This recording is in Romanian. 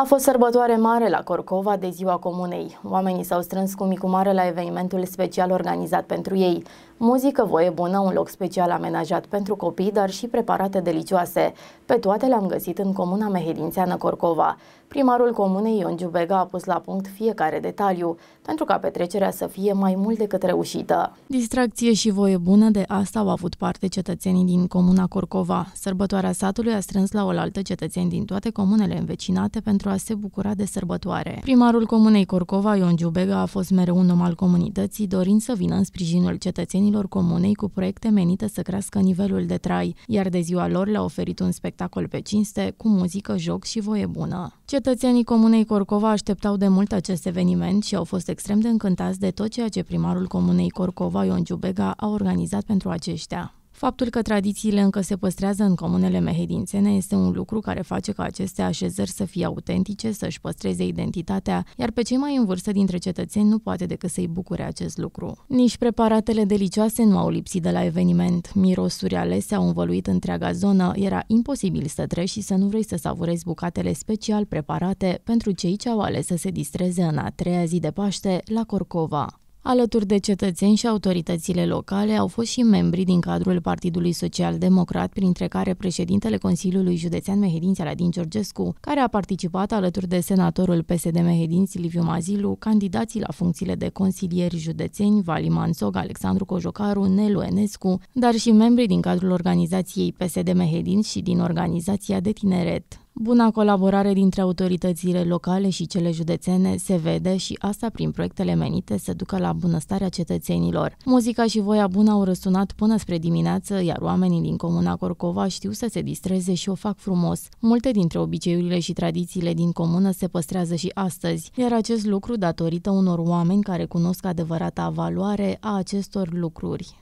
A fost sărbătoare mare la Corcova de ziua comunei. Oamenii s-au strâns cu micu mare la evenimentul special organizat pentru ei muzică, voie bună, un loc special amenajat pentru copii, dar și preparate delicioase. Pe toate le-am găsit în comuna Mehedințeană Corcova. Primarul comunei Ion Giubega a pus la punct fiecare detaliu, pentru ca petrecerea să fie mai mult decât reușită. Distracție și voie bună de asta au avut parte cetățenii din comuna Corcova. Sărbătoarea satului a strâns la oaltă cetățeni din toate comunele învecinate pentru a se bucura de sărbătoare. Primarul comunei Corcova, Ion Giubega, a fost mereu un om al comunității, dorind să vină în sprijinul cetățenilor oamenilor comunei cu proiecte menite să crească nivelul de trai, iar de ziua lor le-a oferit un spectacol pe cinste cu muzică, joc și voie bună. Cetățenii comunei Corcova așteptau de mult acest eveniment și au fost extrem de încântați de tot ceea ce primarul comunei Corcova, Ion Giubega, a organizat pentru aceștia. Faptul că tradițiile încă se păstrează în comunele mehedințene este un lucru care face ca aceste așezări să fie autentice, să-și păstreze identitatea, iar pe cei mai în vârstă dintre cetățeni nu poate decât să-i bucure acest lucru. Nici preparatele delicioase nu au lipsit de la eveniment. Mirosuri alese au învăluit întreaga zonă, era imposibil să treci și să nu vrei să savurezi bucatele special preparate pentru cei ce au ales să se distreze în a treia zi de Paște la Corcova. Alături de cetățeni și autoritățile locale au fost și membri din cadrul Partidului Social Democrat, printre care președintele Consiliului Județean Mehedin Aladin Georgescu, care a participat alături de senatorul PSD Mehedinț Liviu Mazilu, candidații la funcțiile de consilieri județeni Vali Manțog, Alexandru Cojocaru, Nelu Enescu, dar și membri din cadrul organizației PSD Mehedinț și din organizația de tineret. Buna colaborare dintre autoritățile locale și cele județene se vede și asta prin proiectele menite să ducă la bunăstarea cetățenilor. Muzica și voia bună au răsunat până spre dimineață, iar oamenii din comuna Corcova știu să se distreze și o fac frumos. Multe dintre obiceiurile și tradițiile din comună se păstrează și astăzi, iar acest lucru datorită unor oameni care cunosc adevărata valoare a acestor lucruri.